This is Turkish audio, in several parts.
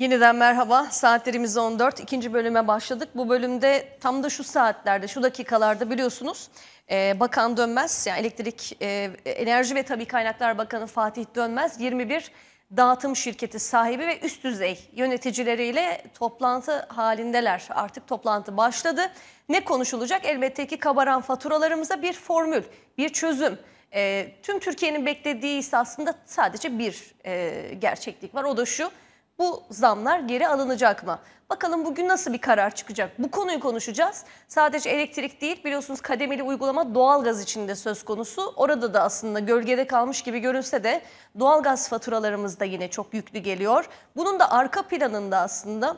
Yeniden merhaba. Saatlerimiz 14. İkinci bölüme başladık. Bu bölümde tam da şu saatlerde, şu dakikalarda biliyorsunuz e, Bakan Dönmez, yani Elektrik, e, Enerji ve Tabi Kaynaklar Bakanı Fatih Dönmez 21 dağıtım şirketi sahibi ve üst düzey yöneticileriyle toplantı halindeler. Artık toplantı başladı. Ne konuşulacak? Elbette ki kabaran faturalarımıza bir formül, bir çözüm. E, tüm Türkiye'nin beklediği ise aslında sadece bir e, gerçeklik var. O da şu bu zamlar geri alınacak mı? Bakalım bugün nasıl bir karar çıkacak? Bu konuyu konuşacağız. Sadece elektrik değil biliyorsunuz kademeli uygulama doğalgaz için de söz konusu. Orada da aslında gölgede kalmış gibi görünse de doğalgaz faturalarımız da yine çok yüklü geliyor. Bunun da arka planında aslında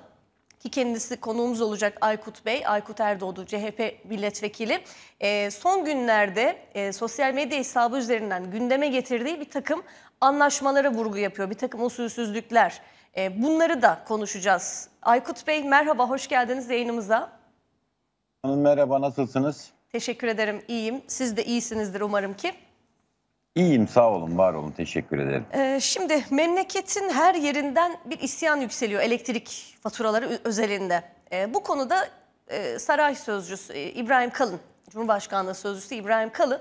ki kendisi konuğumuz olacak Aykut Bey, Aykut Erdoğdu CHP milletvekili. E, son günlerde e, sosyal medya hesabı üzerinden gündeme getirdiği bir takım anlaşmalara vurgu yapıyor. Bir takım usulsüzlükler. Ee, bunları da konuşacağız. Aykut Bey merhaba, hoş geldiniz yayınımıza. Hanım merhaba, nasılsınız? Teşekkür ederim, iyiyim. Siz de iyisinizdir umarım ki. İyiyim sağ olun var olun teşekkür ederim. Ee, şimdi memleketin her yerinden bir isyan yükseliyor elektrik faturaları özelinde. Ee, bu konuda e, saray sözcüsü e, İbrahim Kalın, Cumhurbaşkanlığı sözcüsü İbrahim Kalın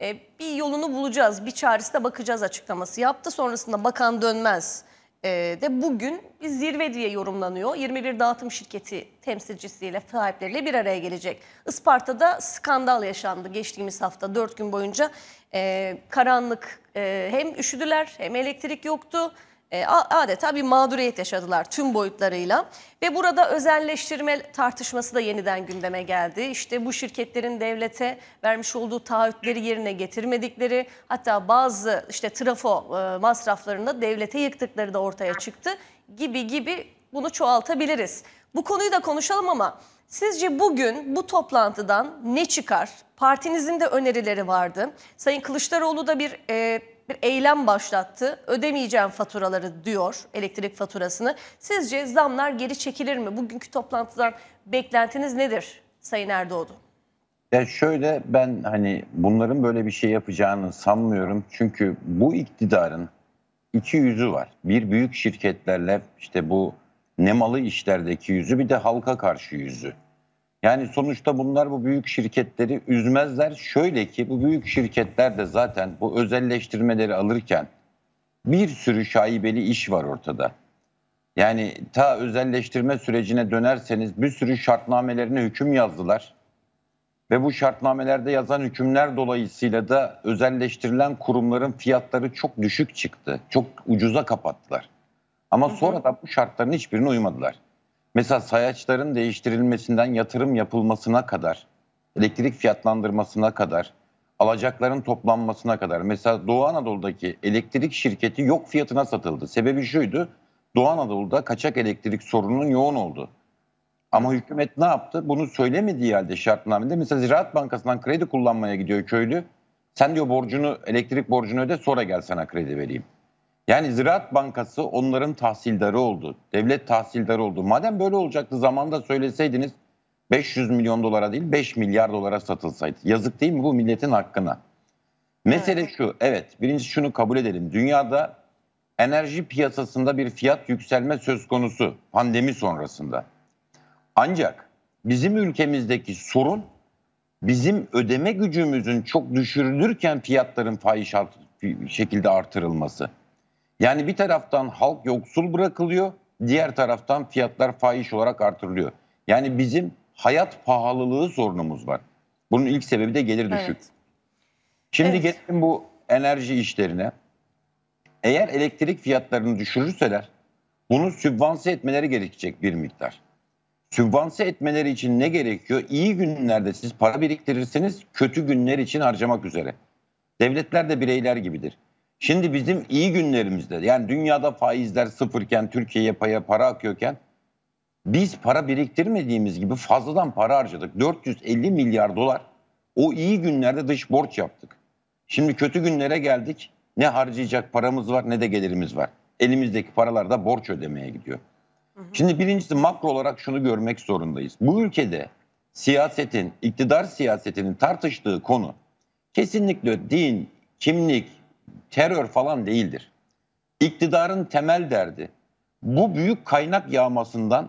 e, bir yolunu bulacağız bir çaresine bakacağız açıklaması yaptı. Sonrasında bakan dönmez e, de bugün bir zirve diye yorumlanıyor. 21 dağıtım şirketi temsilcisiyle sahipleriyle bir araya gelecek. Isparta'da skandal yaşandı geçtiğimiz hafta 4 gün boyunca. E, karanlık e, hem üşüdüler hem elektrik yoktu. E, adeta bir mağduriyet yaşadılar tüm boyutlarıyla. Ve burada özelleştirme tartışması da yeniden gündeme geldi. İşte bu şirketlerin devlete vermiş olduğu taahhütleri yerine getirmedikleri hatta bazı işte trafo e, masraflarında devlete yıktıkları da ortaya çıktı gibi gibi bunu çoğaltabiliriz. Bu konuyu da konuşalım ama Sizce bugün bu toplantıdan ne çıkar? Partinizin de önerileri vardı. Sayın Kılıçdaroğlu da bir e, bir eylem başlattı. Ödemeyeceğim faturaları diyor elektrik faturasını. Sizce zamlar geri çekilir mi? Bugünkü toplantıdan beklentiniz nedir Sayın Erdoğdu? Ya şöyle ben hani bunların böyle bir şey yapacağını sanmıyorum. Çünkü bu iktidarın iki yüzü var. Bir büyük şirketlerle işte bu nemalı işlerdeki yüzü bir de halka karşı yüzü. Yani sonuçta bunlar bu büyük şirketleri üzmezler. Şöyle ki bu büyük şirketler de zaten bu özelleştirmeleri alırken bir sürü şaibeli iş var ortada. Yani ta özelleştirme sürecine dönerseniz bir sürü şartnamelerine hüküm yazdılar. Ve bu şartnamelerde yazan hükümler dolayısıyla da özelleştirilen kurumların fiyatları çok düşük çıktı. Çok ucuza kapattılar. Ama sonra da bu şartların hiçbirine uymadılar. Mesela sayaçların değiştirilmesinden yatırım yapılmasına kadar, elektrik fiyatlandırmasına kadar, alacakların toplanmasına kadar. Mesela Doğu Anadolu'daki elektrik şirketi yok fiyatına satıldı. Sebebi şuydu, Doğu Anadolu'da kaçak elektrik sorunun yoğun oldu. Ama hükümet ne yaptı? Bunu söylemediği halde şartnamede mesela Ziraat Bankası'ndan kredi kullanmaya gidiyor köylü. Sen diyor borcunu, elektrik borcunu öde sonra gel sana kredi vereyim. Yani Ziraat Bankası onların tahsildarı oldu. Devlet tahsildarı oldu. Madem böyle olacaktı zamanda söyleseydiniz 500 milyon dolara değil 5 milyar dolara satılsaydı. Yazık değil mi bu milletin hakkına? Mesele evet. şu. Evet birinci şunu kabul edelim. Dünyada enerji piyasasında bir fiyat yükselme söz konusu pandemi sonrasında. Ancak bizim ülkemizdeki sorun bizim ödeme gücümüzün çok düşürülürken fiyatların fahiş şekilde artırılması. Yani bir taraftan halk yoksul bırakılıyor, diğer taraftan fiyatlar fahiş olarak artırılıyor. Yani bizim hayat pahalılığı sorunumuz var. Bunun ilk sebebi de gelir düşük. Evet. Şimdi evet. gelelim bu enerji işlerine. Eğer elektrik fiyatlarını düşürürseler bunu sübvanse etmeleri gerekecek bir miktar. Sübvanse etmeleri için ne gerekiyor? İyi günlerde siz para biriktirirsiniz, kötü günler için harcamak üzere. Devletler de bireyler gibidir. Şimdi bizim iyi günlerimizde yani dünyada faizler sıfırken Türkiye'ye paya para akıyorken biz para biriktirmediğimiz gibi fazladan para harcadık. 450 milyar dolar o iyi günlerde dış borç yaptık. Şimdi kötü günlere geldik. Ne harcayacak paramız var ne de gelirimiz var. Elimizdeki paralar da borç ödemeye gidiyor. Hı hı. Şimdi birincisi makro olarak şunu görmek zorundayız. Bu ülkede siyasetin, iktidar siyasetinin tartıştığı konu kesinlikle din, kimlik, terör falan değildir. İktidarın temel derdi bu büyük kaynak yağmasından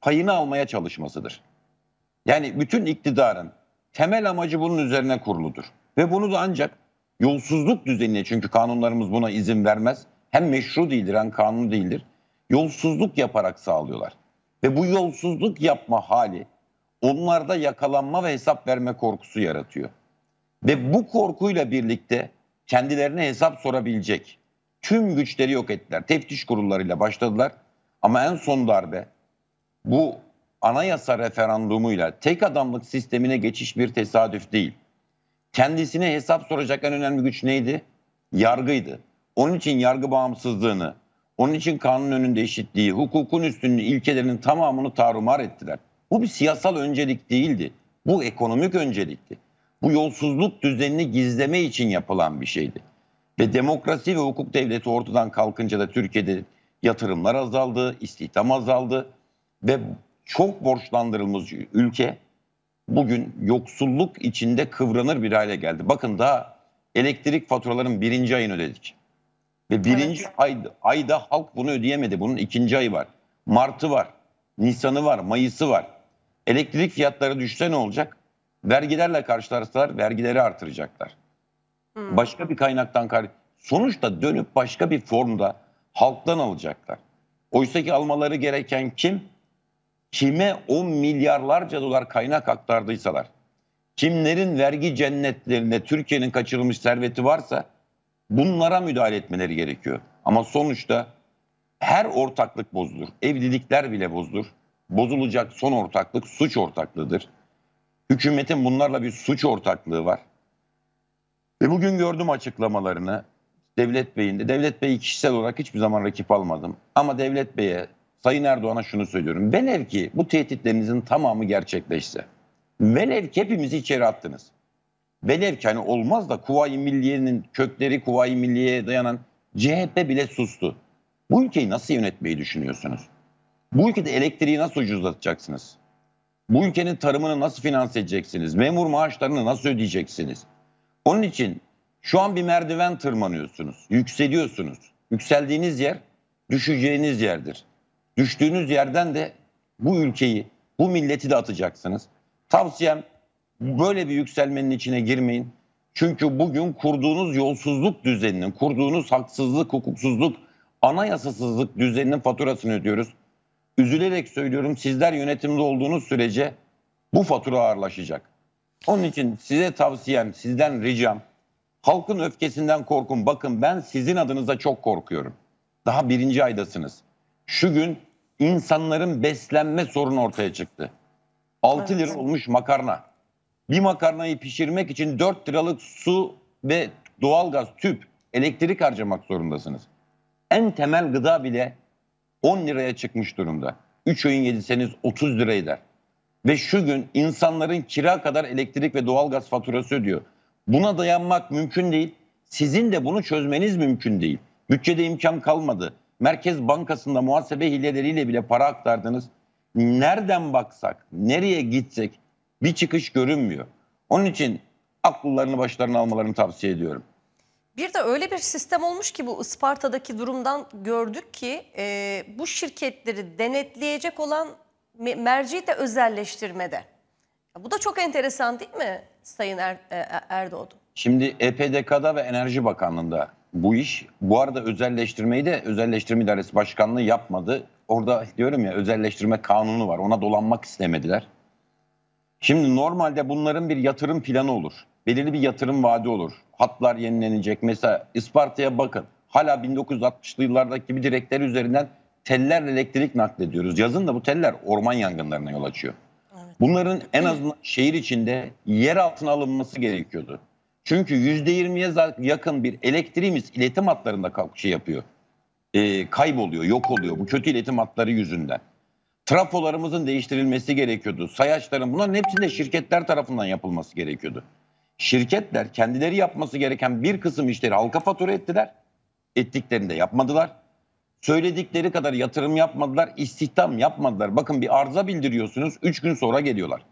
payını almaya çalışmasıdır. Yani bütün iktidarın temel amacı bunun üzerine kuruludur. Ve bunu da ancak yolsuzluk düzenine çünkü kanunlarımız buna izin vermez. Hem meşru değildir hem kanun değildir. Yolsuzluk yaparak sağlıyorlar. Ve bu yolsuzluk yapma hali onlarda yakalanma ve hesap verme korkusu yaratıyor. Ve bu korkuyla birlikte kendilerine hesap sorabilecek tüm güçleri yok ettiler. Teftiş kurullarıyla başladılar ama en son darbe bu anayasa referandumuyla tek adamlık sistemine geçiş bir tesadüf değil. Kendisine hesap soracak en önemli güç neydi? Yargıydı. Onun için yargı bağımsızlığını, onun için kanun önünde eşitliği, hukukun üstünlüğü ilkelerinin tamamını tarumar ettiler. Bu bir siyasal öncelik değildi. Bu ekonomik öncelikti bu yolsuzluk düzenini gizleme için yapılan bir şeydi. Ve demokrasi ve hukuk devleti ortadan kalkınca da Türkiye'de yatırımlar azaldı, istihdam azaldı ve çok borçlandırılmış ülke bugün yoksulluk içinde kıvranır bir hale geldi. Bakın daha elektrik faturalarının birinci ayını ödedik. Ve birinci evet. ayda, ayda halk bunu ödeyemedi. Bunun ikinci ayı var. Martı var. Nisan'ı var. Mayıs'ı var. Elektrik fiyatları düşse ne olacak? vergilerle karşılaştılar, vergileri artıracaklar. Hmm. Başka bir kaynaktan karşı... Sonuçta dönüp başka bir formda halktan alacaklar. Oysa ki almaları gereken kim? Kime 10 milyarlarca dolar kaynak aktardıysalar, kimlerin vergi cennetlerinde Türkiye'nin kaçırılmış serveti varsa bunlara müdahale etmeleri gerekiyor. Ama sonuçta her ortaklık bozulur. Evlilikler bile bozulur. Bozulacak son ortaklık suç ortaklığıdır. Hükümetin bunlarla bir suç ortaklığı var. Ve bugün gördüm açıklamalarını Devlet Bey'in de. Devlet Bey'i kişisel olarak hiçbir zaman rakip almadım. Ama Devlet Bey'e, Sayın Erdoğan'a şunu söylüyorum. Velev ki bu tehditlerinizin tamamı gerçekleşse. Velev ki hepimizi içeri attınız. Velev ki hani olmaz da Kuvayi Milliye'nin kökleri Kuvayi Milliye'ye dayanan CHP bile sustu. Bu ülkeyi nasıl yönetmeyi düşünüyorsunuz? Bu ülkede elektriği nasıl ucuzlatacaksınız? Bu ülkenin tarımını nasıl finanse edeceksiniz? Memur maaşlarını nasıl ödeyeceksiniz? Onun için şu an bir merdiven tırmanıyorsunuz, yükseliyorsunuz. Yükseldiğiniz yer düşeceğiniz yerdir. Düştüğünüz yerden de bu ülkeyi, bu milleti de atacaksınız. Tavsiyem böyle bir yükselmenin içine girmeyin. Çünkü bugün kurduğunuz yolsuzluk düzeninin, kurduğunuz haksızlık, hukuksuzluk, anayasasızlık düzeninin faturasını ödüyoruz üzülerek söylüyorum sizler yönetimde olduğunuz sürece bu fatura ağırlaşacak. Onun için size tavsiyem, sizden ricam halkın öfkesinden korkun. Bakın ben sizin adınıza çok korkuyorum. Daha birinci aydasınız. Şu gün insanların beslenme sorunu ortaya çıktı. 6 evet. lira olmuş makarna. Bir makarnayı pişirmek için 4 liralık su ve doğalgaz, tüp, elektrik harcamak zorundasınız. En temel gıda bile 10 liraya çıkmış durumda. 3 öğün yedirseniz 30 lira eder. Ve şu gün insanların kira kadar elektrik ve doğalgaz faturası ödüyor. Buna dayanmak mümkün değil. Sizin de bunu çözmeniz mümkün değil. Bütçede imkan kalmadı. Merkez Bankası'nda muhasebe hileleriyle bile para aktardınız. Nereden baksak, nereye gitsek bir çıkış görünmüyor. Onun için akıllarını başlarına almalarını tavsiye ediyorum. Bir de öyle bir sistem olmuş ki bu Isparta'daki durumdan gördük ki e, bu şirketleri denetleyecek olan merci de özelleştirmede. Bu da çok enteresan değil mi Sayın er, e, e-, Erdoğdu? Şimdi EPDK'da ve Enerji Bakanlığı'nda bu iş. Bu arada özelleştirmeyi de Özelleştirme İdaresi Başkanlığı yapmadı. Orada diyorum ya özelleştirme kanunu var ona dolanmak istemediler. Şimdi normalde bunların bir yatırım planı olur belirli bir yatırım vaadi olur. Hatlar yenilenecek. Mesela Isparta'ya bakın. Hala 1960'lı yıllardaki gibi direkler üzerinden teller elektrik naklediyoruz. Yazın da bu teller orman yangınlarına yol açıyor. Evet. Bunların en azından şehir içinde yer altına alınması gerekiyordu. Çünkü %20'ye yakın bir elektriğimiz iletim hatlarında şey yapıyor. E, kayboluyor, yok oluyor bu kötü iletim hatları yüzünden. Trafolarımızın değiştirilmesi gerekiyordu. Sayaçların bunların hepsinde şirketler tarafından yapılması gerekiyordu. Şirketler kendileri yapması gereken bir kısım işleri halka fatura ettiler. Ettiklerini de yapmadılar. Söyledikleri kadar yatırım yapmadılar, istihdam yapmadılar. Bakın bir arıza bildiriyorsunuz, 3 gün sonra geliyorlar.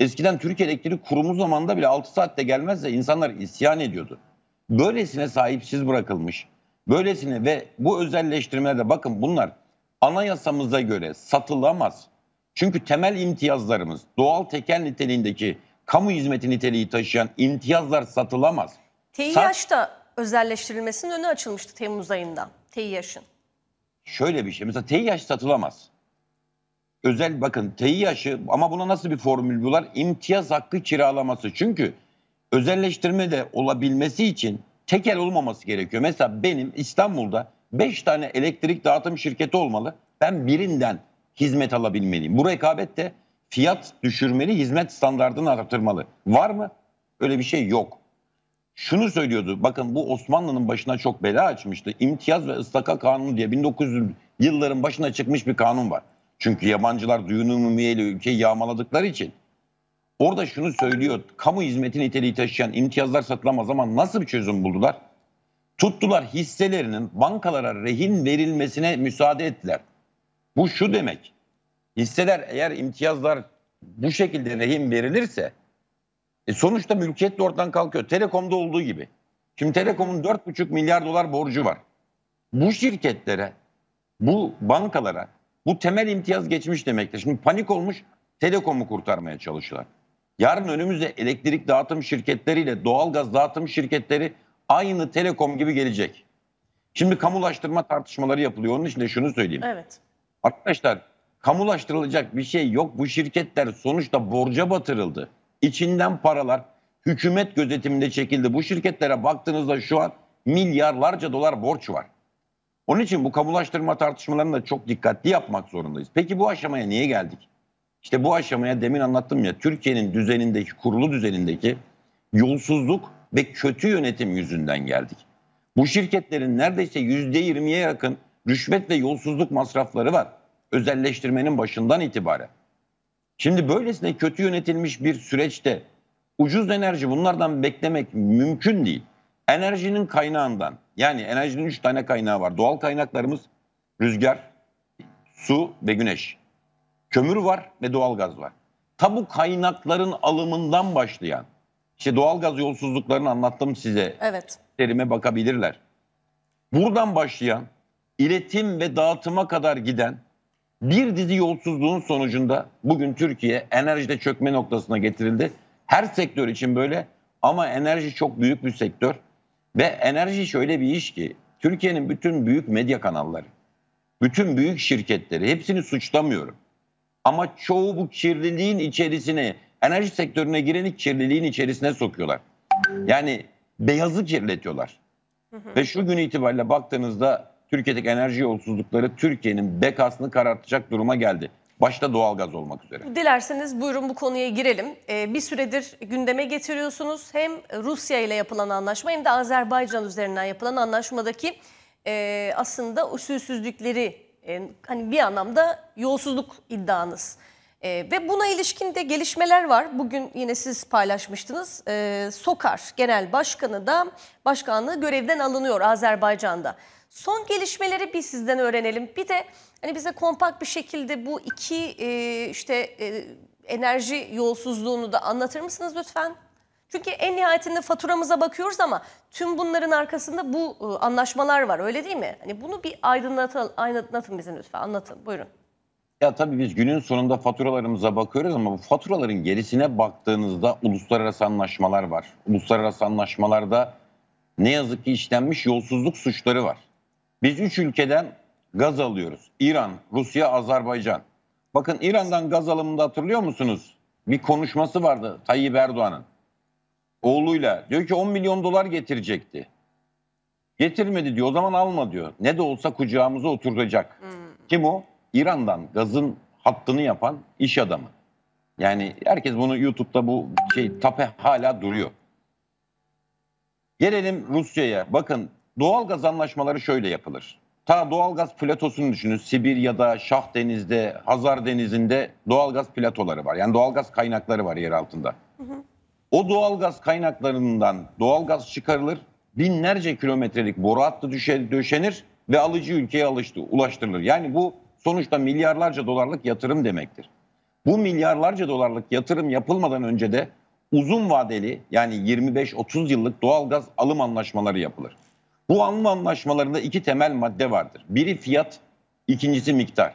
Eskiden Türkiye Elektrik Kurumu zamanında bile 6 saatte gelmezse insanlar isyan ediyordu. Böylesine sahipsiz bırakılmış, böylesine ve bu özelleştirmelerde bakın bunlar anayasamıza göre satılamaz. Çünkü temel imtiyazlarımız doğal tekel niteliğindeki kamu hizmeti niteliği taşıyan imtiyazlar satılamaz. TİH da özelleştirilmesinin önü açılmıştı Temmuz ayında TİH'in. Şöyle bir şey mesela TİH satılamaz. Özel bakın TİH'ı ama buna nasıl bir formül bular? İmtiyaz hakkı kiralaması. Çünkü özelleştirme de olabilmesi için tekel olmaması gerekiyor. Mesela benim İstanbul'da 5 tane elektrik dağıtım şirketi olmalı. Ben birinden hizmet alabilmeliyim. Bu rekabet de fiyat düşürmeli, hizmet standartını artırmalı. Var mı? Öyle bir şey yok. Şunu söylüyordu. Bakın bu Osmanlı'nın başına çok bela açmıştı. İmtiyaz ve ıstaka kanunu diye 1900 yılların başına çıkmış bir kanun var. Çünkü yabancılar duyunu umumiyeyle ülkeyi yağmaladıkları için. Orada şunu söylüyor. Kamu hizmeti niteliği taşıyan imtiyazlar satılamaz ama nasıl bir çözüm buldular? Tuttular hisselerinin bankalara rehin verilmesine müsaade ettiler. Bu şu demek. Hisseler eğer imtiyazlar bu şekilde rehin verilirse e sonuçta mülkiyet de ortadan kalkıyor. Telekom'da olduğu gibi. Şimdi Telekom'un 4,5 milyar dolar borcu var. Bu şirketlere, bu bankalara bu temel imtiyaz geçmiş demektir. Şimdi panik olmuş Telekom'u kurtarmaya çalışıyorlar. Yarın önümüzde elektrik dağıtım şirketleriyle doğalgaz dağıtım şirketleri aynı Telekom gibi gelecek. Şimdi kamulaştırma tartışmaları yapılıyor. Onun için de şunu söyleyeyim. Evet. Arkadaşlar kamulaştırılacak bir şey yok. Bu şirketler sonuçta borca batırıldı. İçinden paralar hükümet gözetiminde çekildi. Bu şirketlere baktığınızda şu an milyarlarca dolar borç var. Onun için bu kamulaştırma tartışmalarını da çok dikkatli yapmak zorundayız. Peki bu aşamaya niye geldik? İşte bu aşamaya demin anlattım ya Türkiye'nin düzenindeki, kurulu düzenindeki yolsuzluk ve kötü yönetim yüzünden geldik. Bu şirketlerin neredeyse %20'ye yakın rüşvet ve yolsuzluk masrafları var özelleştirmenin başından itibaren. Şimdi böylesine kötü yönetilmiş bir süreçte ucuz enerji bunlardan beklemek mümkün değil. Enerjinin kaynağından yani enerjinin 3 tane kaynağı var. Doğal kaynaklarımız rüzgar, su ve güneş. Kömür var ve doğal gaz var. Ta bu kaynakların alımından başlayan işte doğal gaz yolsuzluklarını anlattım size. Evet. Terime bakabilirler. Buradan başlayan iletim ve dağıtıma kadar giden bir dizi yolsuzluğun sonucunda bugün Türkiye enerjide çökme noktasına getirildi. Her sektör için böyle ama enerji çok büyük bir sektör ve enerji şöyle bir iş ki Türkiye'nin bütün büyük medya kanalları, bütün büyük şirketleri hepsini suçlamıyorum. Ama çoğu bu kirliliğin içerisine, enerji sektörüne gireni kirliliğin içerisine sokuyorlar. Yani beyazı kirletiyorlar. Hı hı. Ve şu gün itibariyle baktığınızda Türkiye'deki enerji yolsuzlukları Türkiye'nin bekasını karartacak duruma geldi. Başta doğalgaz olmak üzere. Dilerseniz buyurun bu konuya girelim. Ee, bir süredir gündeme getiriyorsunuz hem Rusya ile yapılan anlaşma hem de Azerbaycan üzerinden yapılan anlaşmadaki e, aslında usulsüzlükleri e, hani bir anlamda yolsuzluk iddianız. E, ve buna ilişkin de gelişmeler var. Bugün yine siz paylaşmıştınız. E, Sokar Genel Başkanı da başkanlığı görevden alınıyor Azerbaycan'da. Son gelişmeleri bir sizden öğrenelim. Bir de hani bize kompakt bir şekilde bu iki e, işte e, enerji yolsuzluğunu da anlatır mısınız lütfen? Çünkü en nihayetinde faturamıza bakıyoruz ama tüm bunların arkasında bu e, anlaşmalar var öyle değil mi? Hani bunu bir aydınlatalım, aydınlatın bize lütfen anlatın buyurun. Ya tabii biz günün sonunda faturalarımıza bakıyoruz ama bu faturaların gerisine baktığınızda uluslararası anlaşmalar var. Uluslararası anlaşmalarda ne yazık ki işlenmiş yolsuzluk suçları var. Biz üç ülkeden gaz alıyoruz. İran, Rusya, Azerbaycan. Bakın İran'dan gaz alımında hatırlıyor musunuz? Bir konuşması vardı Tayyip Erdoğan'ın. Oğluyla. Diyor ki 10 milyon dolar getirecekti. Getirmedi diyor. O zaman alma diyor. Ne de olsa kucağımıza oturacak. Hmm. Kim o? İran'dan gazın hattını yapan iş adamı. Yani herkes bunu YouTube'da bu şey tape hala duruyor. Gelelim Rusya'ya. Bakın doğalgaz anlaşmaları şöyle yapılır. Ta doğalgaz platosunu düşünün. Sibirya'da, Şah Deniz'de, Hazar Denizi'nde doğalgaz platoları var. Yani doğalgaz kaynakları var yer altında. Hı hı. O doğalgaz kaynaklarından doğalgaz çıkarılır. Binlerce kilometrelik boru hattı düşer, döşenir ve alıcı ülkeye alıştı, ulaştırılır. Yani bu sonuçta milyarlarca dolarlık yatırım demektir. Bu milyarlarca dolarlık yatırım yapılmadan önce de uzun vadeli yani 25-30 yıllık doğalgaz alım anlaşmaları yapılır. Bu alma anlaşmalarında iki temel madde vardır. Biri fiyat, ikincisi miktar.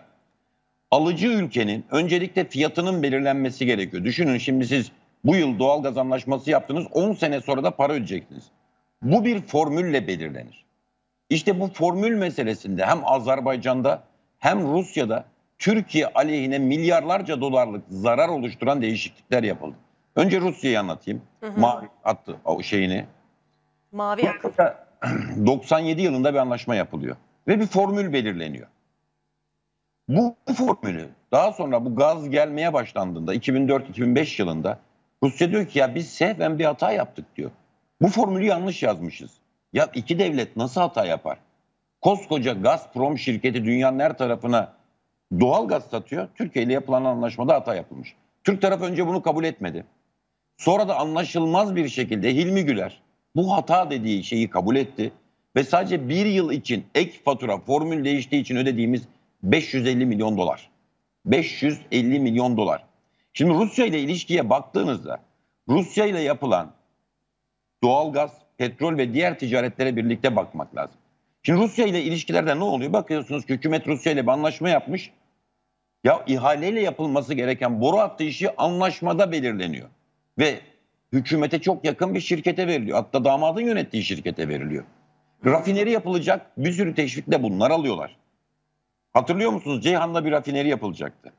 Alıcı ülkenin öncelikle fiyatının belirlenmesi gerekiyor. Düşünün şimdi siz bu yıl doğal gaz anlaşması yaptınız 10 sene sonra da para ödeyeceksiniz. Bu bir formülle belirlenir. İşte bu formül meselesinde hem Azerbaycan'da hem Rusya'da Türkiye aleyhine milyarlarca dolarlık zarar oluşturan değişiklikler yapıldı. Önce Rusya'yı anlatayım. Hı hı. Mavi attı o şeyini. Mavi akıl. 97 yılında bir anlaşma yapılıyor ve bir formül belirleniyor. Bu formülü daha sonra bu gaz gelmeye başlandığında 2004-2005 yılında Rusya diyor ki ya biz sehven bir hata yaptık diyor. Bu formülü yanlış yazmışız. Ya iki devlet nasıl hata yapar? Koskoca Gazprom şirketi dünyanın her tarafına doğal gaz satıyor. Türkiye ile yapılan anlaşmada hata yapılmış. Türk taraf önce bunu kabul etmedi. Sonra da anlaşılmaz bir şekilde Hilmi Güler bu hata dediği şeyi kabul etti ve sadece bir yıl için ek fatura formül değiştiği için ödediğimiz 550 milyon dolar. 550 milyon dolar. Şimdi Rusya ile ilişkiye baktığınızda Rusya ile yapılan doğalgaz, petrol ve diğer ticaretlere birlikte bakmak lazım. Şimdi Rusya ile ilişkilerde ne oluyor? Bakıyorsunuz ki hükümet Rusya ile bir anlaşma yapmış. Ya ihaleyle yapılması gereken boru hattı işi anlaşmada belirleniyor. Ve hükümete çok yakın bir şirkete veriliyor. Hatta damadın yönettiği şirkete veriliyor. Rafineri yapılacak bir sürü teşvikle bunlar alıyorlar. Hatırlıyor musunuz? Ceyhan'da bir rafineri yapılacaktı.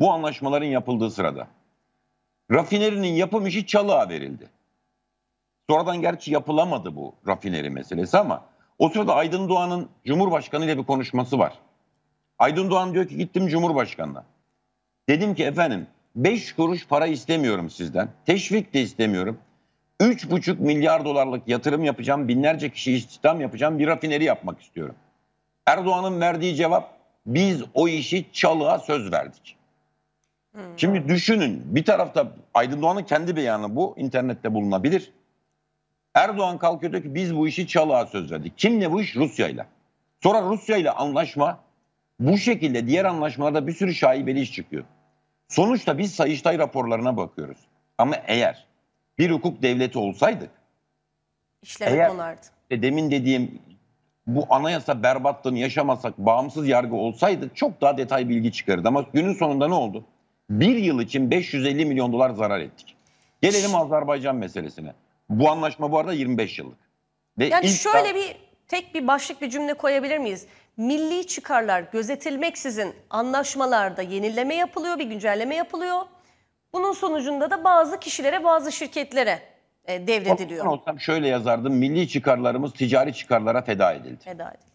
Bu anlaşmaların yapıldığı sırada. Rafinerinin yapım işi Çalık'a verildi. Sonradan gerçi yapılamadı bu rafineri meselesi ama o sırada Aydın Doğan'ın Cumhurbaşkanı ile bir konuşması var. Aydın Doğan diyor ki gittim Cumhurbaşkanı'na. Dedim ki efendim 5 kuruş para istemiyorum sizden. Teşvik de istemiyorum. 3,5 milyar dolarlık yatırım yapacağım, binlerce kişi istihdam yapacağım, bir rafineri yapmak istiyorum. Erdoğan'ın verdiği cevap biz o işi çalığa söz verdik. Hmm. Şimdi düşünün bir tarafta Aydın Doğan'ın kendi beyanı bu internette bulunabilir. Erdoğan kalkıyor diyor ki biz bu işi çalığa söz verdik. Kimle bu iş? Rusya'yla. Sonra Rusya'yla anlaşma bu şekilde diğer anlaşmalarda bir sürü şaibeli iş çıkıyor. Sonuçta biz Sayıştay raporlarına bakıyoruz. Ama eğer bir hukuk devleti olsaydı, işler yapıyorlardı. demin dediğim bu anayasa berbatlığını yaşamasak bağımsız yargı olsaydı çok daha detay bilgi çıkarırdı. Ama günün sonunda ne oldu? Bir yıl için 550 milyon dolar zarar ettik. Gelelim Azerbaycan meselesine. Bu anlaşma bu arada 25 yıllık. Ve yani şöyle da... bir tek bir başlık bir cümle koyabilir miyiz? milli çıkarlar gözetilmeksizin anlaşmalarda yenileme yapılıyor, bir güncelleme yapılıyor. Bunun sonucunda da bazı kişilere, bazı şirketlere e, devrediliyor. Ben olsam şöyle yazardım, milli çıkarlarımız ticari çıkarlara feda edildi. Feda edildi.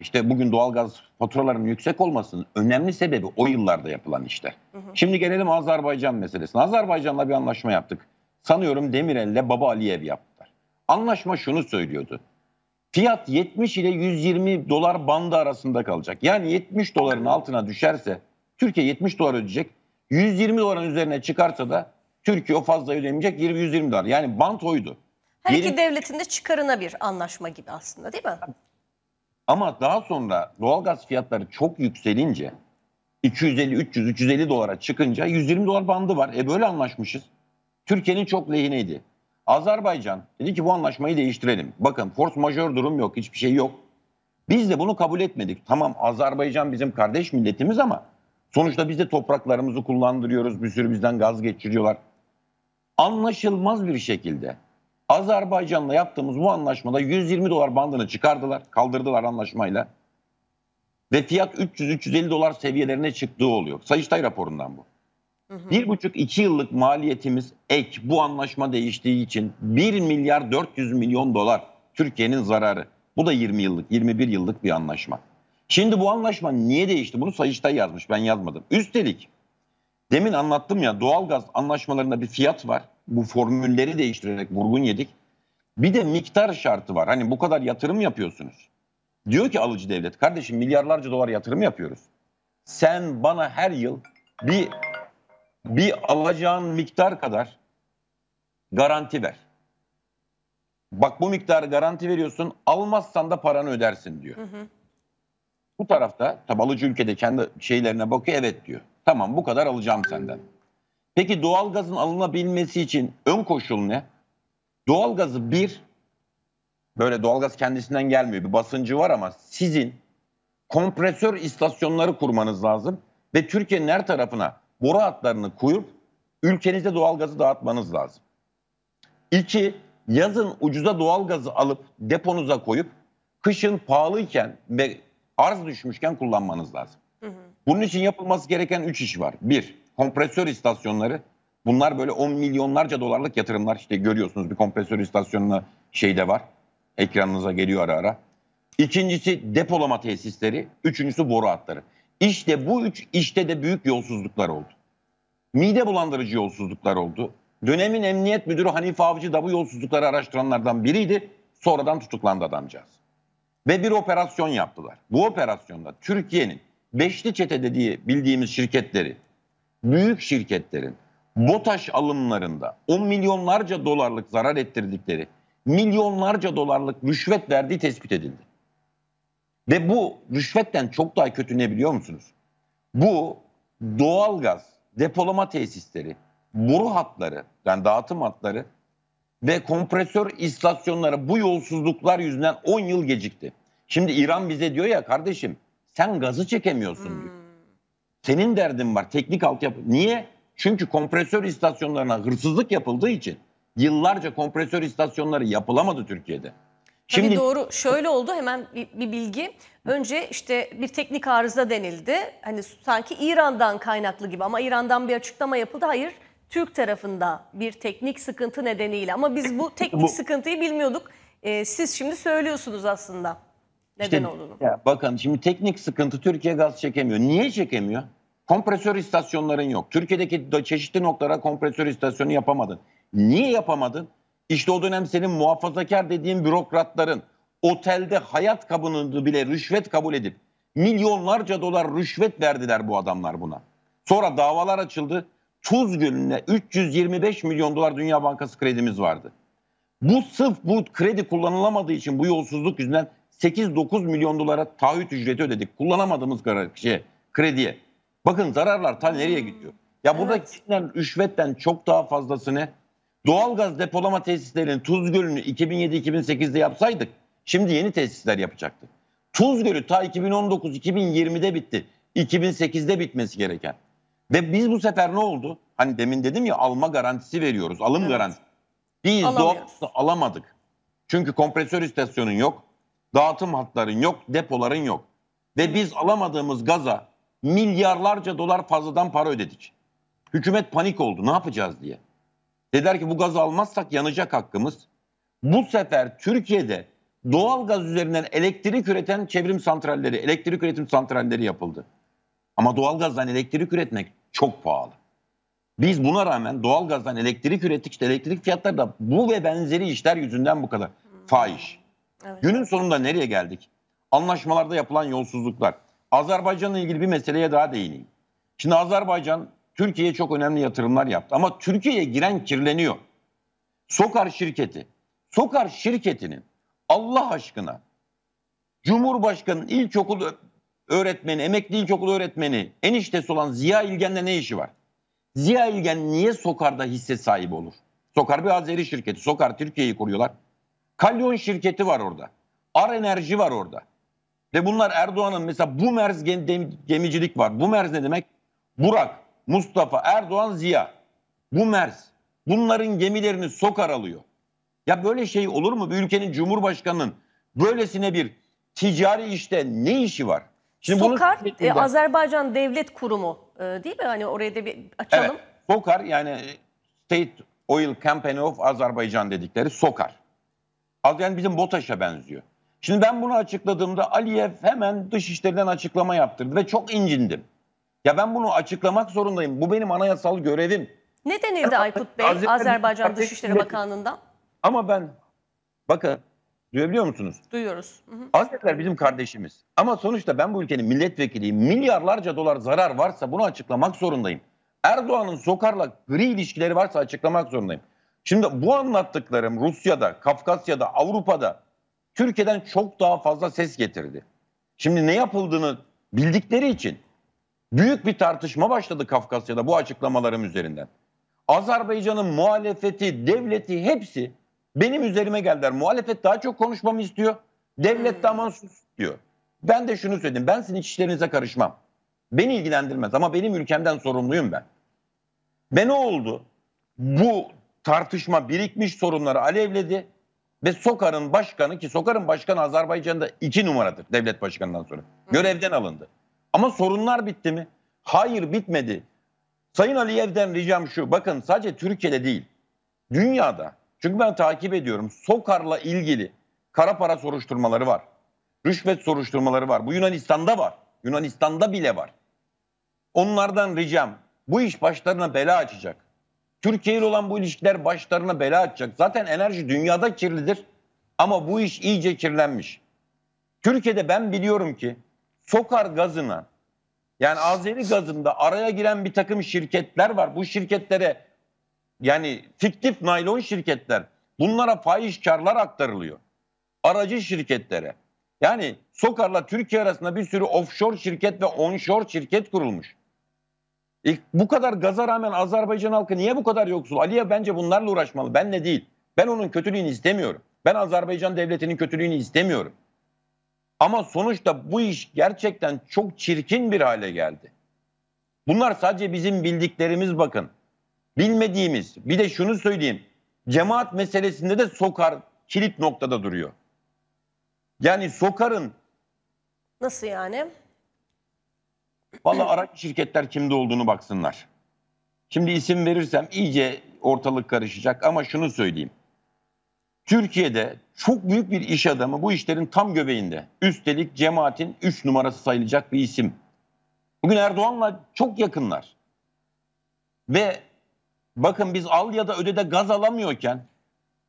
İşte bugün doğalgaz faturalarının yüksek olmasının önemli sebebi o yıllarda yapılan işte. Hı hı. Şimdi gelelim Azerbaycan meselesine. Azerbaycan'la bir anlaşma yaptık. Sanıyorum Demirel'le Baba Aliyev yaptılar. Anlaşma şunu söylüyordu fiyat 70 ile 120 dolar bandı arasında kalacak. Yani 70 doların altına düşerse Türkiye 70 dolar ödeyecek. 120 doların üzerine çıkarsa da Türkiye o fazla ödemeyecek 20 120 dolar. Yani bant oydu. Her iki Yeni... devletin de çıkarına bir anlaşma gibi aslında değil mi? Ama daha sonra doğalgaz fiyatları çok yükselince 250 300 350 dolara çıkınca 120 dolar bandı var. E böyle anlaşmışız. Türkiye'nin çok lehineydi. Azerbaycan dedi ki bu anlaşmayı değiştirelim. Bakın force majör durum yok, hiçbir şey yok. Biz de bunu kabul etmedik. Tamam Azerbaycan bizim kardeş milletimiz ama sonuçta biz de topraklarımızı kullandırıyoruz. Bir sürü bizden gaz geçiriyorlar. Anlaşılmaz bir şekilde Azerbaycan'la yaptığımız bu anlaşmada 120 dolar bandını çıkardılar, kaldırdılar anlaşmayla. Ve fiyat 300-350 dolar seviyelerine çıktığı oluyor. Sayıştay raporundan bu. Bir buçuk iki yıllık maliyetimiz ek bu anlaşma değiştiği için 1 milyar 400 milyon dolar Türkiye'nin zararı. Bu da 20 yıllık 21 yıllık bir anlaşma. Şimdi bu anlaşma niye değişti bunu Sayıştay yazmış ben yazmadım. Üstelik demin anlattım ya doğalgaz anlaşmalarında bir fiyat var. Bu formülleri değiştirerek vurgun yedik. Bir de miktar şartı var. Hani bu kadar yatırım yapıyorsunuz. Diyor ki alıcı devlet kardeşim milyarlarca dolar yatırım yapıyoruz. Sen bana her yıl bir bir alacağın miktar kadar garanti ver. Bak bu miktarı garanti veriyorsun almazsan da paranı ödersin diyor. Hı hı. Bu tarafta tabalıcı ülkede kendi şeylerine bakıyor evet diyor. Tamam bu kadar alacağım senden. Peki doğalgazın alınabilmesi için ön koşul ne? Doğalgazı bir böyle doğalgaz kendisinden gelmiyor bir basıncı var ama sizin kompresör istasyonları kurmanız lazım ve Türkiye'nin her tarafına boru hatlarını koyup ülkenizde doğalgazı dağıtmanız lazım. İki, yazın ucuza doğalgazı alıp deponuza koyup kışın pahalıyken ve arz düşmüşken kullanmanız lazım. Hı hı. Bunun için yapılması gereken üç iş var. Bir, kompresör istasyonları. Bunlar böyle 10 milyonlarca dolarlık yatırımlar. İşte görüyorsunuz bir kompresör istasyonuna şeyde var. Ekranınıza geliyor ara ara. İkincisi depolama tesisleri. Üçüncüsü boru hatları. İşte bu üç işte de büyük yolsuzluklar oldu. Mide bulandırıcı yolsuzluklar oldu. Dönemin emniyet müdürü Hanif Avcı da bu yolsuzlukları araştıranlardan biriydi. Sonradan tutuklandı adamcağız. Ve bir operasyon yaptılar. Bu operasyonda Türkiye'nin beşli çete dediği bildiğimiz şirketleri, büyük şirketlerin BOTAŞ alımlarında on milyonlarca dolarlık zarar ettirdikleri, milyonlarca dolarlık rüşvet verdiği tespit edildi. Ve bu rüşvetten çok daha kötü ne biliyor musunuz? Bu doğalgaz, depolama tesisleri, boru hatları, yani dağıtım hatları ve kompresör istasyonları bu yolsuzluklar yüzünden 10 yıl gecikti. Şimdi İran bize diyor ya kardeşim sen gazı çekemiyorsun diyor. Hmm. Senin derdin var teknik altyapı. Niye? Çünkü kompresör istasyonlarına hırsızlık yapıldığı için yıllarca kompresör istasyonları yapılamadı Türkiye'de. Şimdi Tabii doğru şöyle oldu hemen bir, bilgi. Önce işte bir teknik arıza denildi. Hani sanki İran'dan kaynaklı gibi ama İran'dan bir açıklama yapıldı. Hayır Türk tarafında bir teknik sıkıntı nedeniyle ama biz bu teknik bu, sıkıntıyı bilmiyorduk. Ee, siz şimdi söylüyorsunuz aslında neden işte, olduğunu. Ya bakın şimdi teknik sıkıntı Türkiye gaz çekemiyor. Niye çekemiyor? Kompresör istasyonların yok. Türkiye'deki çeşitli noktalara kompresör istasyonu yapamadın. Niye yapamadın? İşte o dönem senin muhafazakar dediğin bürokratların otelde hayat kabını bile rüşvet kabul edip milyonlarca dolar rüşvet verdiler bu adamlar buna. Sonra davalar açıldı. Tuz Gölü'ne 325 milyon dolar Dünya Bankası kredimiz vardı. Bu sırf bu kredi kullanılamadığı için bu yolsuzluk yüzünden 8-9 milyon dolara taahhüt ücreti ödedik. Kullanamadığımız şey, krediye. Bakın zararlar ta nereye gidiyor. Ya burada evet. rüşvetten çok daha fazlasını Doğalgaz depolama tesislerinin Tuz Gölü'nü 2007-2008'de yapsaydık şimdi yeni tesisler yapacaktık. Tuz Gölü ta 2019-2020'de bitti. 2008'de bitmesi gereken. Ve biz bu sefer ne oldu? Hani demin dedim ya alma garantisi veriyoruz. Alım evet. garantisi. Biz doğalgazı alamadık. Çünkü kompresör istasyonun yok. Dağıtım hatların yok. Depoların yok. Ve biz alamadığımız gaza milyarlarca dolar fazladan para ödedik. Hükümet panik oldu ne yapacağız diye. Dediler ki bu gazı almazsak yanacak hakkımız. Bu sefer Türkiye'de doğal gaz üzerinden elektrik üreten çevrim santralleri, elektrik üretim santralleri yapıldı. Ama doğal gazdan elektrik üretmek çok pahalı. Biz buna rağmen doğal gazdan elektrik ürettik. İşte elektrik fiyatları da bu ve benzeri işler yüzünden bu kadar. Hmm. Fahiş. Evet. Günün sonunda nereye geldik? Anlaşmalarda yapılan yolsuzluklar. Azerbaycan'la ilgili bir meseleye daha değineyim. Şimdi Azerbaycan Türkiye'ye çok önemli yatırımlar yaptı. Ama Türkiye'ye giren kirleniyor. Sokar şirketi. Sokar şirketinin Allah aşkına Cumhurbaşkanı'nın ilkokul öğretmeni, emekli ilkokul öğretmeni eniştesi olan Ziya İlgen'le ne işi var? Ziya İlgen niye Sokar'da hisse sahibi olur? Sokar bir Azeri şirketi. Sokar Türkiye'yi kuruyorlar. Kalyon şirketi var orada. Ar Enerji var orada. Ve bunlar Erdoğan'ın mesela Bu Merz gemicilik var. Bu Merz ne demek? Burak. Mustafa Erdoğan Ziya. Bu Mers. Bunların gemilerini sokar alıyor. Ya böyle şey olur mu? Bir ülkenin cumhurbaşkanının böylesine bir ticari işte ne işi var? Şimdi Sokar bunun... e, Azerbaycan Devlet Kurumu e, değil mi? Hani oraya da bir açalım. Evet, Sokar yani e, State Oil Company of Azerbaycan dedikleri Sokar. Yani bizim BOTAŞ'a benziyor. Şimdi ben bunu açıkladığımda Aliyev hemen dışişlerinden açıklama yaptırdı ve çok incindim. Ya ben bunu açıklamak zorundayım. Bu benim anayasal görevim. Ne denildi Aykut Bey Azerbaycan, Azerbaycan Dışişleri Bakanlığı'ndan? Ama ben bakın duyabiliyor musunuz? Duyuyoruz. Hı Azerbaycan bizim kardeşimiz. Ama sonuçta ben bu ülkenin milletvekiliyim. Milyarlarca dolar zarar varsa bunu açıklamak zorundayım. Erdoğan'ın sokarla gri ilişkileri varsa açıklamak zorundayım. Şimdi bu anlattıklarım Rusya'da, Kafkasya'da, Avrupa'da Türkiye'den çok daha fazla ses getirdi. Şimdi ne yapıldığını bildikleri için Büyük bir tartışma başladı Kafkasya'da bu açıklamalarım üzerinden. Azerbaycan'ın muhalefeti, devleti hepsi benim üzerime geldiler. Muhalefet daha çok konuşmamı istiyor. Devlet de hmm. aman sus diyor. Ben de şunu söyledim. Ben sizin işlerinize karışmam. Beni ilgilendirmez ama benim ülkemden sorumluyum ben. Ve ne oldu? Bu tartışma birikmiş sorunları alevledi ve Sokar'ın başkanı ki Sokar'ın başkanı Azerbaycan'da iki numaradır devlet başkanından sonra. Hmm. Görevden alındı. Ama sorunlar bitti mi? Hayır bitmedi. Sayın Aliyev'den ricam şu. Bakın sadece Türkiye'de değil. Dünyada. Çünkü ben takip ediyorum. Sokar'la ilgili kara para soruşturmaları var. Rüşvet soruşturmaları var. Bu Yunanistan'da var. Yunanistan'da bile var. Onlardan ricam bu iş başlarına bela açacak. Türkiye ile olan bu ilişkiler başlarına bela açacak. Zaten enerji dünyada kirlidir ama bu iş iyice kirlenmiş. Türkiye'de ben biliyorum ki sokar gazına. Yani Azeri gazında araya giren bir takım şirketler var. Bu şirketlere yani fiktif naylon şirketler bunlara faiz karlar aktarılıyor. Aracı şirketlere. Yani Sokar'la Türkiye arasında bir sürü offshore şirket ve onshore şirket kurulmuş. E, bu kadar gaza rağmen Azerbaycan halkı niye bu kadar yoksul? Aliye bence bunlarla uğraşmalı. Ben Benle değil. Ben onun kötülüğünü istemiyorum. Ben Azerbaycan devletinin kötülüğünü istemiyorum. Ama sonuçta bu iş gerçekten çok çirkin bir hale geldi. Bunlar sadece bizim bildiklerimiz bakın. Bilmediğimiz. Bir de şunu söyleyeyim. Cemaat meselesinde de Sokar kilit noktada duruyor. Yani Sokar'ın Nasıl yani? Valla araç şirketler kimde olduğunu baksınlar. Şimdi isim verirsem iyice ortalık karışacak ama şunu söyleyeyim. Türkiye'de çok büyük bir iş adamı bu işlerin tam göbeğinde. Üstelik cemaatin 3 numarası sayılacak bir isim. Bugün Erdoğan'la çok yakınlar. Ve bakın biz al ya da ödede gaz alamıyorken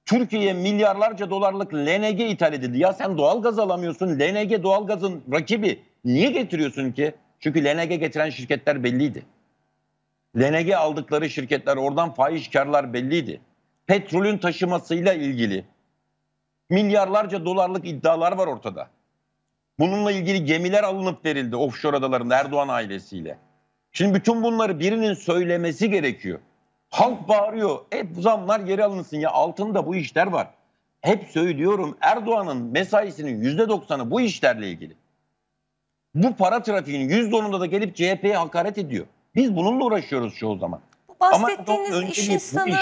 Türkiye'ye milyarlarca dolarlık LNG ithal edildi. Ya sen doğal gaz alamıyorsun. LNG doğal gazın rakibi. Niye getiriyorsun ki? Çünkü LNG getiren şirketler belliydi. LNG aldıkları şirketler oradan faiz karlar belliydi petrolün taşımasıyla ilgili milyarlarca dolarlık iddialar var ortada. Bununla ilgili gemiler alınıp verildi offshore adalarında Erdoğan ailesiyle. Şimdi bütün bunları birinin söylemesi gerekiyor. Halk bağırıyor. Hep zamlar geri alınsın ya altında bu işler var. Hep söylüyorum Erdoğan'ın mesaisinin yüzde %90'ı bu işlerle ilgili. Bu para trafiğinin yüzde onunda da gelip CHP'ye hakaret ediyor. Biz bununla uğraşıyoruz çoğu zaman. Bu bahsettiğiniz Ama iş insanı iş.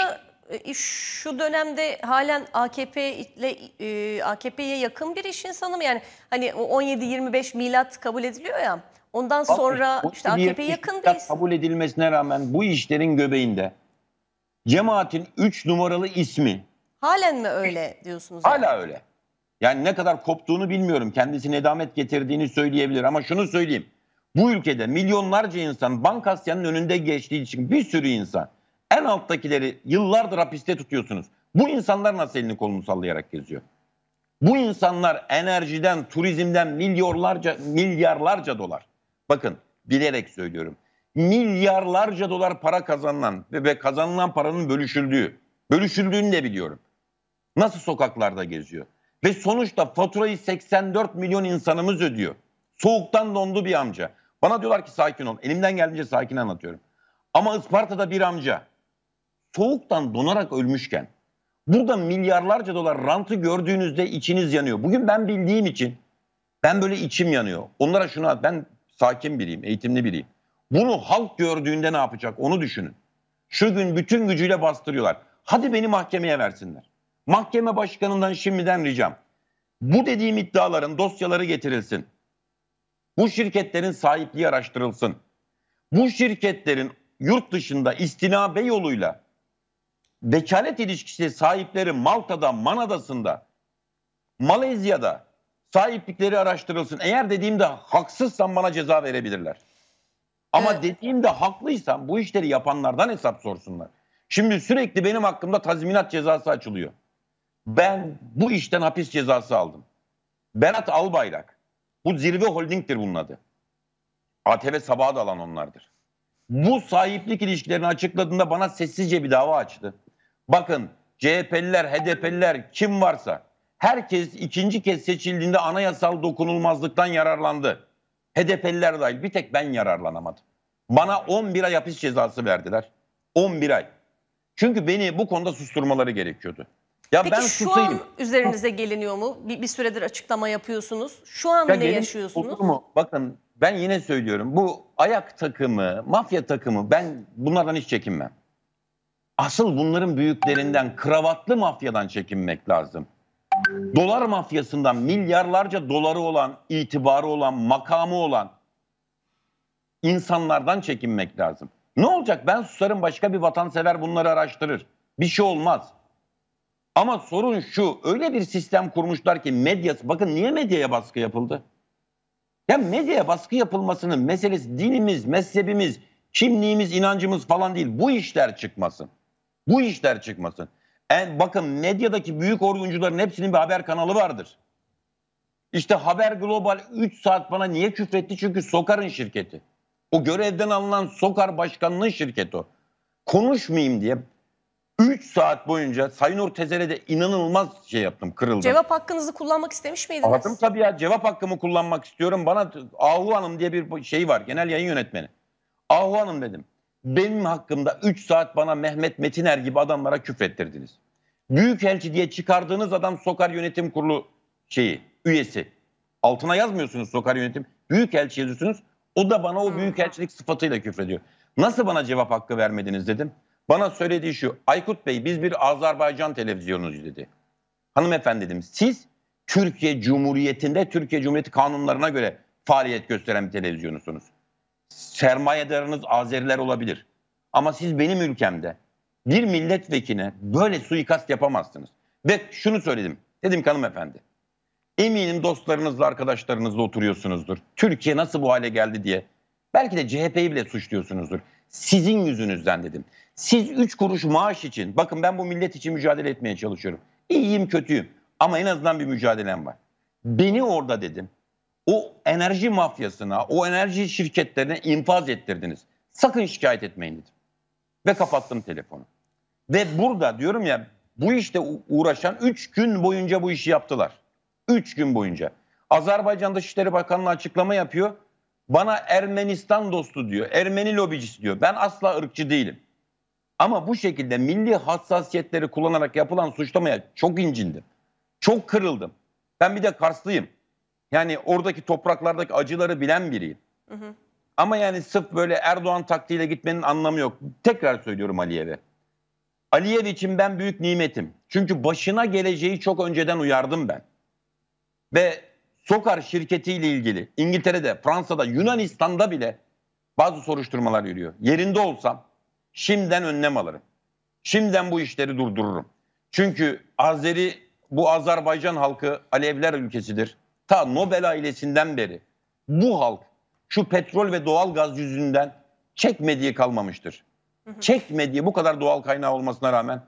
E, şu dönemde halen AKP ile e, AKP'ye yakın bir iş insanı mı? Yani hani 17-25 milat kabul ediliyor ya. Ondan sonra işte AKP'ye yakın değiliz. Kabul edilmesine rağmen bu işlerin göbeğinde cemaatin 3 numaralı ismi. Halen mi öyle diyorsunuz? Hala öyle. Yani ne kadar koptuğunu bilmiyorum. kendisi nedamet getirdiğini söyleyebilir ama şunu söyleyeyim. Bu ülkede milyonlarca insan Bankasya'nın önünde geçtiği için bir sürü insan en alttakileri yıllardır hapiste tutuyorsunuz. Bu insanlar nasıl elini kolunu sallayarak geziyor? Bu insanlar enerjiden, turizmden milyarlarca milyarlarca dolar. Bakın bilerek söylüyorum. Milyarlarca dolar para kazanılan ve, ve kazanılan paranın bölüşüldüğü, bölüşüldüğünü de biliyorum. Nasıl sokaklarda geziyor? Ve sonuçta faturayı 84 milyon insanımız ödüyor. Soğuktan dondu bir amca. Bana diyorlar ki sakin ol. Elimden geldiğince sakin anlatıyorum. Ama Isparta'da bir amca soğuktan donarak ölmüşken burada milyarlarca dolar rantı gördüğünüzde içiniz yanıyor. Bugün ben bildiğim için ben böyle içim yanıyor. Onlara şunu ben sakin biriyim, eğitimli biriyim. Bunu halk gördüğünde ne yapacak onu düşünün. Şu gün bütün gücüyle bastırıyorlar. Hadi beni mahkemeye versinler. Mahkeme başkanından şimdiden ricam. Bu dediğim iddiaların dosyaları getirilsin. Bu şirketlerin sahipliği araştırılsın. Bu şirketlerin yurt dışında istinabe yoluyla vekalet ilişkisi sahipleri Malta'da, Manadası'nda, Malezya'da sahiplikleri araştırılsın. Eğer dediğimde haksızsam bana ceza verebilirler. Ama evet. dediğimde haklıysam bu işleri yapanlardan hesap sorsunlar. Şimdi sürekli benim hakkımda tazminat cezası açılıyor. Ben bu işten hapis cezası aldım. Berat Albayrak. Bu zirve holdingdir bunun adı. ATV sabaha da alan onlardır. Bu sahiplik ilişkilerini açıkladığında bana sessizce bir dava açtı. Bakın CHP'liler, HDP'liler kim varsa herkes ikinci kez seçildiğinde anayasal dokunulmazlıktan yararlandı. HDP'liler dahil bir tek ben yararlanamadım. Bana 11 ay hapis cezası verdiler. 11 ay. Çünkü beni bu konuda susturmaları gerekiyordu. Ya Peki ben şu susayım. an üzerinize geliniyor mu? Bir, bir süredir açıklama yapıyorsunuz. Şu an ya ne yaşıyorsunuz? Mu? Bakın ben yine söylüyorum. Bu ayak takımı, mafya takımı ben bunlardan hiç çekinmem. Asıl bunların büyüklerinden kravatlı mafyadan çekinmek lazım. Dolar mafyasından milyarlarca doları olan, itibarı olan, makamı olan insanlardan çekinmek lazım. Ne olacak? Ben susarım başka bir vatansever bunları araştırır. Bir şey olmaz. Ama sorun şu öyle bir sistem kurmuşlar ki medyası bakın niye medyaya baskı yapıldı? Ya medyaya baskı yapılmasının meselesi dinimiz, mezhebimiz, kimliğimiz, inancımız falan değil. Bu işler çıkmasın. Bu işler çıkmasın. En, bakın medyadaki büyük oyuncuların hepsinin bir haber kanalı vardır. İşte Haber Global 3 saat bana niye küfretti? Çünkü Sokar'ın şirketi. O görevden alınan Sokar Başkanlığı şirketi o. Konuşmayayım diye 3 saat boyunca Sayın Tezere'de inanılmaz şey yaptım, kırıldım. Cevap hakkınızı kullanmak istemiş miydiniz? Aradım tabii ya, cevap hakkımı kullanmak istiyorum. Bana Ahu Hanım diye bir şey var, genel yayın yönetmeni. Ahu Hanım dedim. Benim hakkımda 3 saat bana Mehmet Metiner gibi adamlara küfrettirdiniz. Büyükelçi diye çıkardığınız adam Sokar Yönetim Kurulu şeyi, üyesi. Altına yazmıyorsunuz Sokar Yönetim. Büyükelçi yazıyorsunuz. O da bana o büyükelçilik sıfatıyla küfrediyor. Nasıl bana cevap hakkı vermediniz dedim. Bana söylediği şu. Aykut Bey biz bir Azerbaycan televizyonuyuz dedi. Hanımefendi dedim siz Türkiye Cumhuriyeti'nde Türkiye Cumhuriyeti kanunlarına göre faaliyet gösteren bir televizyonusunuz sermayedarınız Azeriler olabilir. Ama siz benim ülkemde bir milletvekiline böyle suikast yapamazsınız. Ve şunu söyledim. Dedim ki hanımefendi. Eminim dostlarınızla arkadaşlarınızla oturuyorsunuzdur. Türkiye nasıl bu hale geldi diye. Belki de CHP'yi bile suçluyorsunuzdur. Sizin yüzünüzden dedim. Siz 3 kuruş maaş için bakın ben bu millet için mücadele etmeye çalışıyorum. İyiyim kötüyüm ama en azından bir mücadelem var. Beni orada dedim o enerji mafyasına, o enerji şirketlerine infaz ettirdiniz. Sakın şikayet etmeyin dedim. Ve kapattım telefonu. Ve burada diyorum ya bu işte uğraşan 3 gün boyunca bu işi yaptılar. 3 gün boyunca. Azerbaycan Dışişleri Bakanlığı açıklama yapıyor. Bana Ermenistan dostu diyor. Ermeni lobicisi diyor. Ben asla ırkçı değilim. Ama bu şekilde milli hassasiyetleri kullanarak yapılan suçlamaya çok incindim. Çok kırıldım. Ben bir de Karslıyım. Yani oradaki topraklardaki acıları bilen biriyim. Hı hı. Ama yani sırf böyle Erdoğan taktiğiyle gitmenin anlamı yok. Tekrar söylüyorum Aliyev'e. Aliyev için ben büyük nimetim. Çünkü başına geleceği çok önceden uyardım ben. Ve Sokar şirketiyle ilgili İngiltere'de, Fransa'da, Yunanistan'da bile bazı soruşturmalar yürüyor. Yerinde olsam şimdiden önlem alırım. Şimdiden bu işleri durdururum. Çünkü Azeri bu Azerbaycan halkı Alevler ülkesidir ta Nobel ailesinden beri bu halk şu petrol ve doğal gaz yüzünden çekmediği kalmamıştır. Çekmediği bu kadar doğal kaynağı olmasına rağmen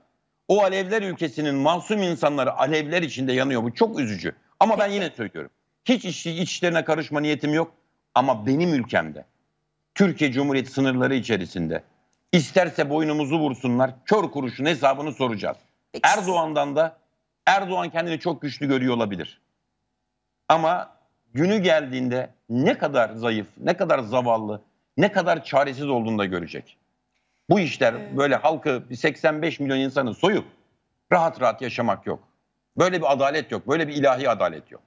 o alevler ülkesinin masum insanları alevler içinde yanıyor. Bu çok üzücü. Ama ben yine söylüyorum. Hiç iç, iç işlerine karışma niyetim yok. Ama benim ülkemde, Türkiye Cumhuriyeti sınırları içerisinde isterse boynumuzu vursunlar, kör kuruşun hesabını soracağız. Peki. Erdoğan'dan da Erdoğan kendini çok güçlü görüyor olabilir. Ama günü geldiğinde ne kadar zayıf, ne kadar zavallı, ne kadar çaresiz olduğunu da görecek. Bu işler evet. böyle halkı 85 milyon insanı soyup rahat rahat yaşamak yok. Böyle bir adalet yok, böyle bir ilahi adalet yok.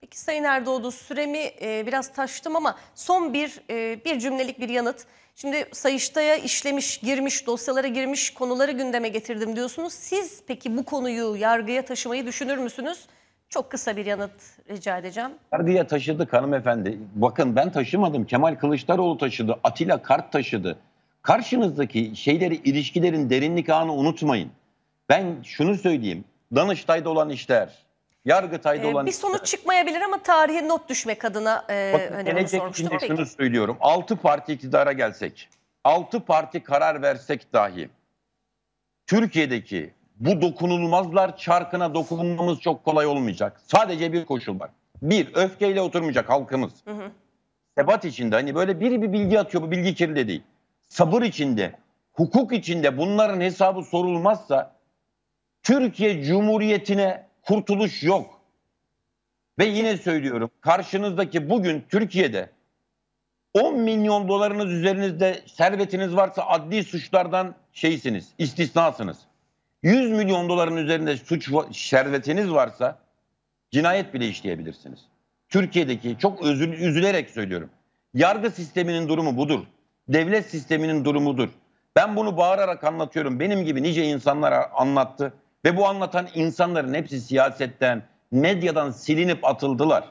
Peki Sayın Erdoğdu süremi e, biraz taştım ama son bir e, bir cümlelik bir yanıt. Şimdi Sayıştay'a işlemiş, girmiş, dosyalara girmiş konuları gündeme getirdim diyorsunuz. Siz peki bu konuyu yargıya taşımayı düşünür müsünüz? Çok kısa bir yanıt rica edeceğim. Diye taşıdık hanımefendi. Bakın ben taşımadım. Kemal Kılıçdaroğlu taşıdı. Atilla Kart taşıdı. Karşınızdaki şeyleri, ilişkilerin derinlik ağını unutmayın. Ben şunu söyleyeyim. Danıştay'da olan işler, Yargıtay'da ee, olan... Bir sonuç işler. çıkmayabilir ama tarihe not düşmek adına e, gelecek önemli şunu söylüyorum. 6 parti iktidara gelsek, 6 parti karar versek dahi Türkiye'deki bu dokunulmazlar çarkına dokunmamız çok kolay olmayacak. Sadece bir koşul var. Bir, öfkeyle oturmayacak halkımız. Sebat içinde hani böyle biri bir bilgi atıyor bu bilgi kirli değil. Sabır içinde, hukuk içinde bunların hesabı sorulmazsa Türkiye Cumhuriyeti'ne kurtuluş yok. Ve yine söylüyorum karşınızdaki bugün Türkiye'de 10 milyon dolarınız üzerinizde servetiniz varsa adli suçlardan şeysiniz, istisnasınız. 100 milyon doların üzerinde suç şervetiniz varsa cinayet bile işleyebilirsiniz. Türkiye'deki çok üzül, üzülerek söylüyorum. Yargı sisteminin durumu budur. Devlet sisteminin durumudur. Ben bunu bağırarak anlatıyorum. Benim gibi nice insanlara anlattı. Ve bu anlatan insanların hepsi siyasetten, medyadan silinip atıldılar.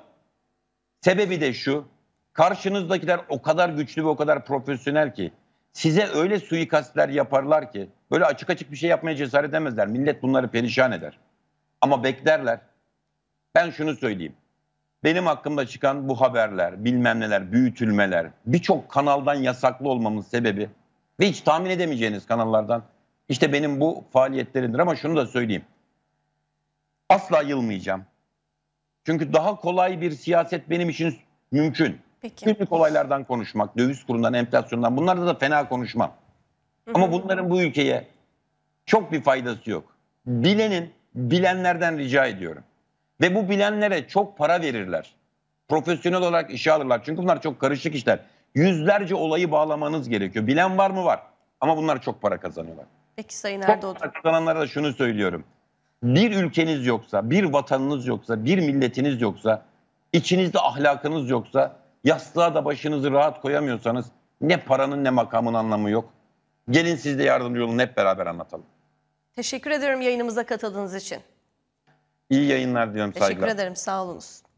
Sebebi de şu, karşınızdakiler o kadar güçlü ve o kadar profesyonel ki size öyle suikastler yaparlar ki böyle açık açık bir şey yapmaya cesaret edemezler. Millet bunları perişan eder. Ama beklerler. Ben şunu söyleyeyim. Benim hakkımda çıkan bu haberler, bilmem neler, büyütülmeler, birçok kanaldan yasaklı olmamın sebebi ve hiç tahmin edemeyeceğiniz kanallardan işte benim bu faaliyetlerimdir ama şunu da söyleyeyim. Asla yılmayacağım. Çünkü daha kolay bir siyaset benim için mümkün. Peki. Günlük olaylardan konuşmak, döviz kurundan, enflasyondan bunlarda da fena konuşmam. Hı hı. Ama bunların bu ülkeye çok bir faydası yok. Bilenin bilenlerden rica ediyorum. Ve bu bilenlere çok para verirler. Profesyonel olarak işe alırlar. Çünkü bunlar çok karışık işler. Yüzlerce olayı bağlamanız gerekiyor. Bilen var mı? Var. Ama bunlar çok para kazanıyorlar. Peki Sayın Erdoğan. Çok para kazananlara da şunu söylüyorum. Bir ülkeniz yoksa, bir vatanınız yoksa, bir milletiniz yoksa, içinizde ahlakınız yoksa Yastığa da başınızı rahat koyamıyorsanız ne paranın ne makamın anlamı yok. Gelin siz de yardımcı olun hep beraber anlatalım. Teşekkür ederim yayınımıza katıldığınız için. İyi yayınlar diyorum saygılar. Teşekkür ederim sağ olunuz.